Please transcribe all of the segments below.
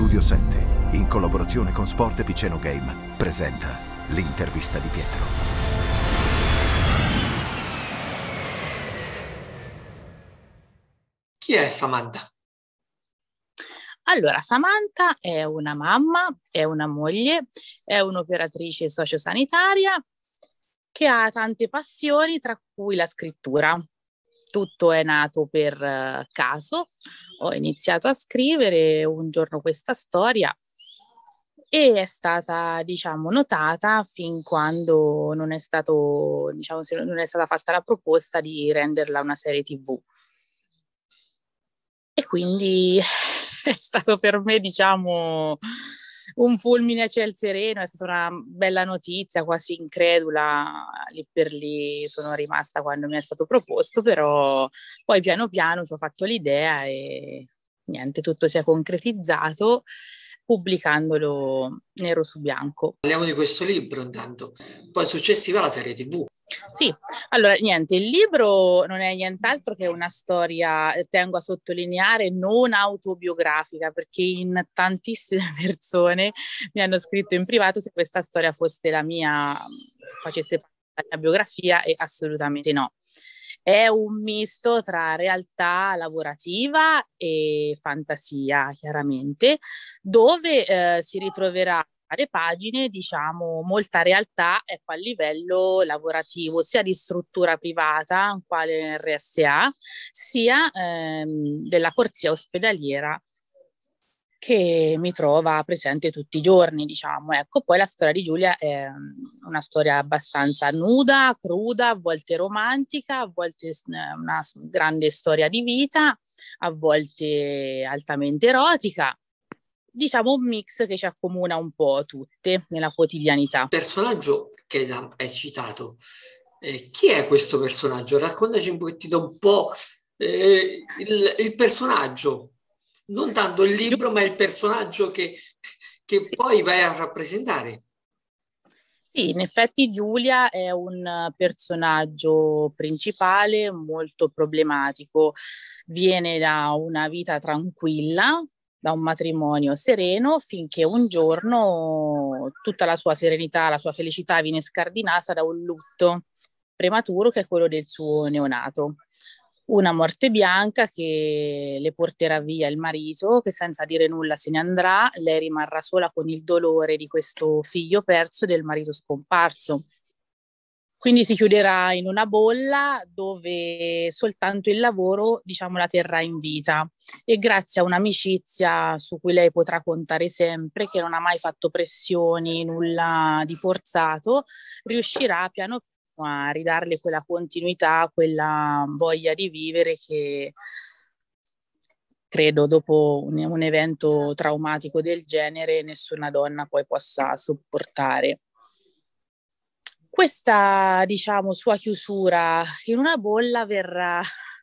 Studio 7, in collaborazione con Sport Epiceno Game, presenta l'intervista di Pietro. Chi è Samantha? Allora, Samantha è una mamma, è una moglie, è un'operatrice sociosanitaria che ha tante passioni, tra cui la scrittura tutto è nato per eh, caso, ho iniziato a scrivere un giorno questa storia e è stata, diciamo, notata fin quando non è, stato, diciamo, non è stata fatta la proposta di renderla una serie tv. E quindi è stato per me, diciamo, un fulmine a ciel sereno, è stata una bella notizia, quasi incredula lì per lì sono rimasta quando mi è stato proposto, però poi piano piano ci ho fatto l'idea e niente, tutto si è concretizzato pubblicandolo nero su bianco. Parliamo di questo libro intanto, poi successiva la serie tv. Sì, allora niente, il libro non è nient'altro che una storia, eh, tengo a sottolineare, non autobiografica, perché in tantissime persone mi hanno scritto in privato se questa storia fosse la mia, mm, facesse parte della mia biografia e assolutamente no. È un misto tra realtà lavorativa e fantasia, chiaramente, dove eh, si ritroverà varie pagine, diciamo, molta realtà ecco, a livello lavorativo, sia di struttura privata, quale RSA, sia ehm, della corsia ospedaliera che mi trova presente tutti i giorni, diciamo. Ecco, poi la storia di Giulia è mm, una storia abbastanza nuda, cruda, a volte romantica, a volte eh, una grande storia di vita, a volte altamente erotica, diciamo un mix che ci accomuna un po' tutte nella quotidianità. Personaggio che hai citato, eh, chi è questo personaggio? Raccontaci un pochettino un po' eh, il, il, personaggio, non tanto il libro, ma il personaggio che, che sì. poi vai a rappresentare. Sì, in effetti Giulia è un personaggio principale molto problematico. Viene da una vita tranquilla, da un matrimonio sereno finché un giorno tutta la sua serenità, la sua felicità viene scardinata da un lutto prematuro che è quello del suo neonato. Una morte bianca che le porterà via il marito, che senza dire nulla se ne andrà, lei rimarrà sola con il dolore di questo figlio perso e del marito scomparso. Quindi si chiuderà in una bolla dove soltanto il lavoro, diciamo, la terrà in vita e grazie a un'amicizia su cui lei potrà contare sempre, che non ha mai fatto pressioni, nulla di forzato, riuscirà piano piano a ridarle quella continuità, quella voglia di vivere che credo dopo un, un evento traumatico del genere nessuna donna poi possa sopportare. Questa, diciamo, sua chiusura in una bolla verrà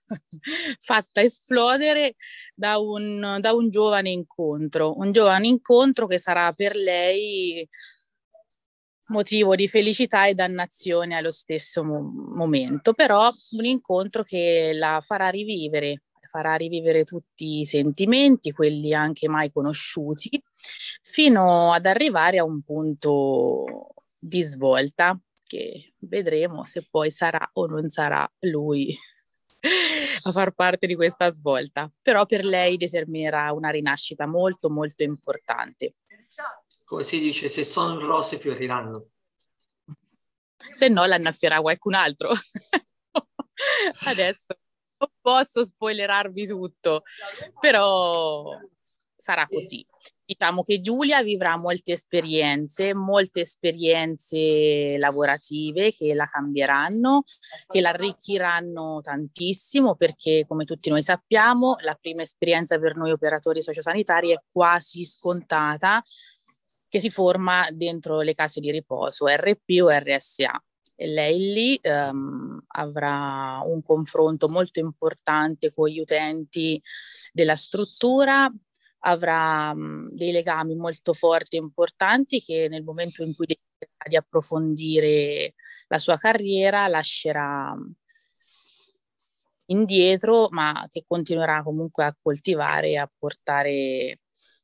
fatta esplodere da un, da un giovane incontro, un giovane incontro che sarà per lei motivo di felicità e dannazione allo stesso mo- momento, però un incontro che la farà rivivere, farà rivivere tutti i sentimenti, quelli anche mai conosciuti, fino ad arrivare a un punto di svolta che vedremo se poi sarà o non sarà lui a far parte di questa svolta. Però per lei determinerà una rinascita molto molto importante. Come si dice, se sono rose fioriranno. Se no l'annaffierà qualcun altro. Adesso non posso spoilerarvi tutto, però sarà così. Diciamo che Giulia vivrà molte esperienze, molte esperienze lavorative che la cambieranno, che l'arricchiranno tantissimo perché come tutti noi sappiamo la prima esperienza per noi operatori sociosanitari è quasi scontata che si forma dentro le case di riposo, RP o RSA. E lei lì um, avrà un confronto molto importante con gli utenti della struttura avrà mh, dei legami molto forti e importanti che nel momento in cui deciderà di approfondire la sua carriera lascerà indietro, ma che continuerà comunque a coltivare e a portare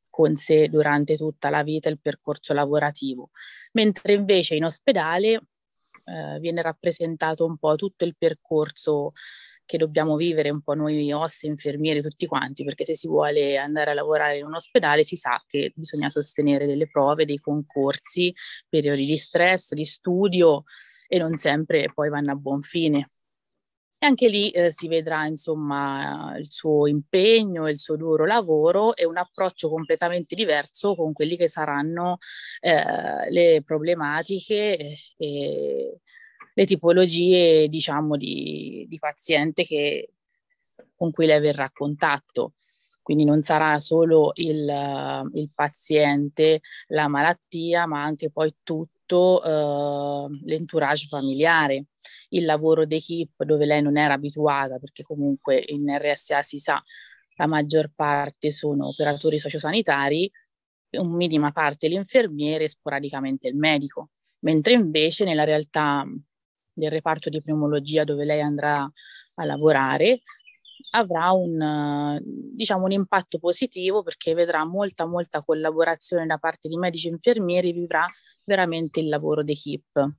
con sé durante tutta la vita il percorso lavorativo, mentre invece in ospedale eh, viene rappresentato un po' tutto il percorso che dobbiamo vivere un po' noi osse, infermieri, tutti quanti, perché se si vuole andare a lavorare in un ospedale si sa che bisogna sostenere delle prove, dei concorsi, periodi di stress, di studio e non sempre poi vanno a buon fine. E anche lì eh, si vedrà insomma il suo impegno, il suo duro lavoro e un approccio completamente diverso con quelli che saranno eh, le problematiche e, le tipologie, diciamo, di, di paziente che, con cui lei verrà a contatto. Quindi non sarà solo il, il paziente, la malattia, ma anche poi tutto eh, l'entourage familiare, il lavoro d'equipe dove lei non era abituata, perché comunque in RSA si sa la maggior parte sono operatori sociosanitari, un minima parte l'infermiere e sporadicamente il medico, mentre invece nella realtà del reparto di pneumologia dove lei andrà a lavorare, avrà un, diciamo, un impatto positivo perché vedrà molta, molta collaborazione da parte di medici e infermieri, vivrà veramente il lavoro d'equipe.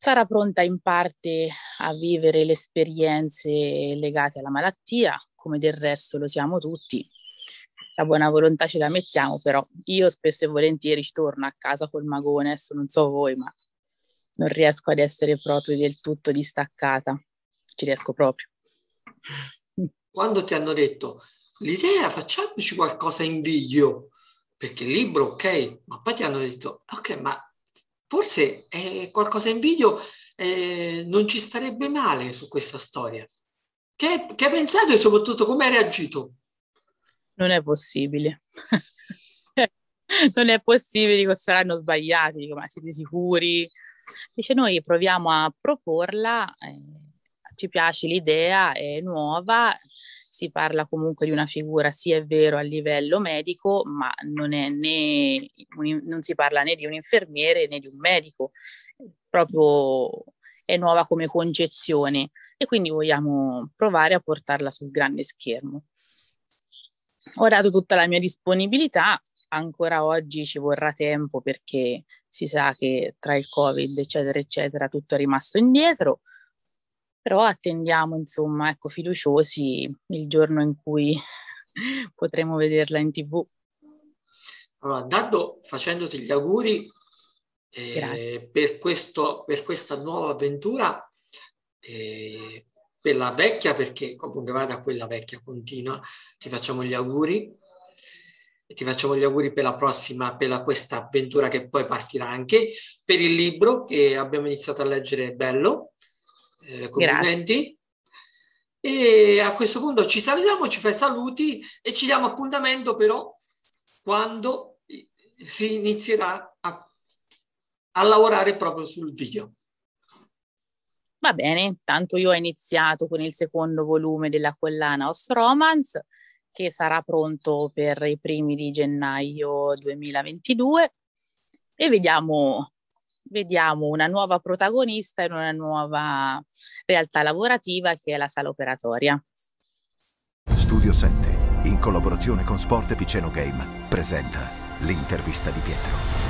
Sarà pronta in parte a vivere le esperienze legate alla malattia, come del resto lo siamo tutti. La buona volontà ce la mettiamo, però io spesso e volentieri ci torno a casa col magone, adesso non so voi, ma non riesco ad essere proprio del tutto distaccata, ci riesco proprio. Quando ti hanno detto l'idea facciamoci qualcosa in video, perché il libro ok, ma poi ti hanno detto ok, ma forse eh, qualcosa in video eh, non ci starebbe male su questa storia. Che, che hai pensato e soprattutto come hai reagito? Non è possibile. non è possibile, dico, saranno sbagliati, dico, ma siete sicuri? Dice noi proviamo a proporla, eh, ci piace l'idea, è nuova, si parla comunque di una figura, sì è vero, a livello medico, ma non, né, non si parla né di un infermiere né di un medico, proprio è nuova come concezione e quindi vogliamo provare a portarla sul grande schermo. Ho dato tutta la mia disponibilità ancora oggi ci vorrà tempo perché si sa che tra il Covid, eccetera, eccetera, tutto è rimasto indietro, però attendiamo, insomma, ecco, fiduciosi il giorno in cui potremo vederla in tv. Allora, dando facendoti gli auguri eh, per, questo, per questa nuova avventura, eh, per la vecchia, perché comunque vada quella vecchia continua, ti facciamo gli auguri ti facciamo gli auguri per la prossima, per la, questa avventura che poi partirà anche, per il libro che abbiamo iniziato a leggere, bello, eh, complimenti. Grazie. E a questo punto ci salutiamo, ci fai saluti e ci diamo appuntamento però quando si inizierà a, a lavorare proprio sul video. Va bene, intanto io ho iniziato con il secondo volume della collana Os Romance che sarà pronto per i primi di gennaio 2022 e vediamo, vediamo una nuova protagonista in una nuova realtà lavorativa che è la sala operatoria. Studio 7, in collaborazione con Sport Piceno Game, presenta l'intervista di Pietro.